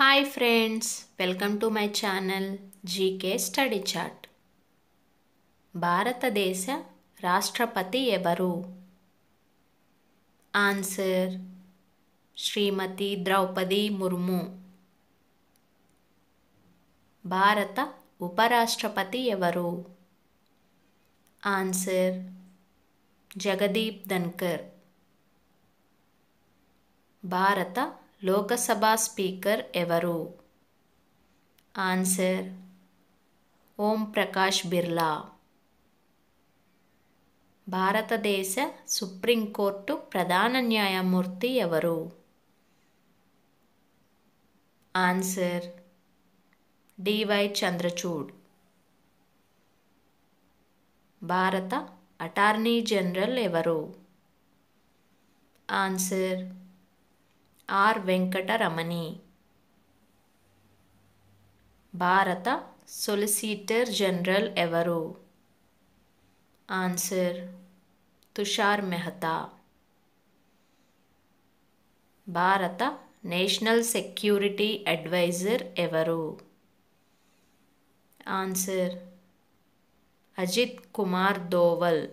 Hi friends welcome to my channel K study chat Bharat ದೇಶ ರಾಷ್ಟ್ರಪತಿ ಎವರು ಆನ್ಸರ್ ಶ್ರೀಮತಿ ದ್ರೌಪದಿ ಮುರ್ಮು ಭಾರತ ಉಪರಾಷ್ಟ್ರಪತಿ ಎವರು ಆನ್ಸರ್ ಜಗದೀಪ್ ಧನ್ಕರ್ ಭಾರತ లోకసభ స్పీకర్ ఎవరు ఆన్సర్ ఓం ప్రకాష్ బిర్లా భారతదేశ సుప్రీంకోర్టు ప్రధాన న్యాయమూర్తి ఎవరు answer D Y Chandrachud Bharat attorney general ఎవరు answer R Venkataramani Bharat solicitor general एवरो answer Tushar Mehta Bharat national security adviser एवरो आंसर अजित कुमार दोवल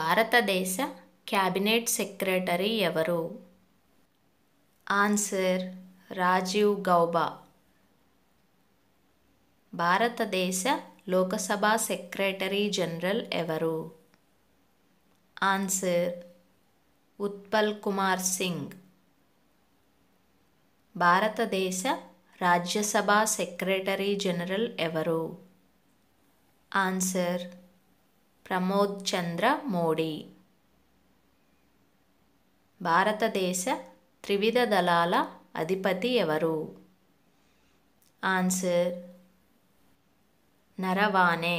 भारत देश క్యాబినెట్ సెక్రటరీ ఎవరు ఆన్సర్ రాజీవ్ గౌబా భారతదేశ లోకసభ సెక్రటరీ జనరల్ ఎవరు ఆన్సర్ ఉత్పల్ కుమార్ సింగ్ భారతదేశ రాజ్యసభ సెక్రటరీ జనరల్ ఎవరు ఆన్సర్ ప్రమోద్ చంద్ర మోడీ ಭಾರತ ದೇಶ ತ್ರಿವಿಧ ದಲಾಲ ಅಧಿಪತಿ ಎವರು ಆನ್ಸರ್ ನರವಾನೆ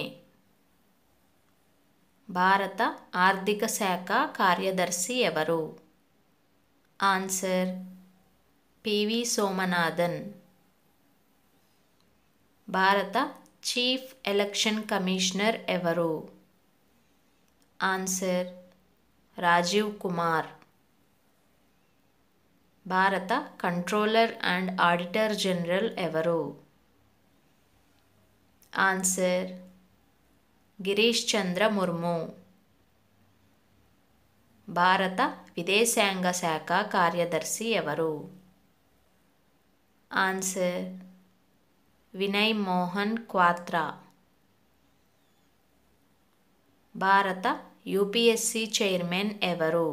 ಭಾರತ ಆರ್ಥಿಕ ಶಾಖಾ ಕಾರ್ಯದರ್ಶಿ ಎವರು answer P V Somanathan Bharat chief election commissioner ಎವರು answer Rajiv Kumar Bharat controller and auditor general ఎవరు ఆన్సర్ గిరీష్ చంద్ర ముర్ము భారత విదేశాంగ శాఖ కార్యదర్శి ఎవరు answer Vinay Mohan Kwatra Bharat UPSC chairman ఎవరు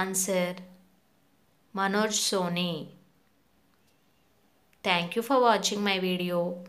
answer Manoj Soni. Thank you for watching my video.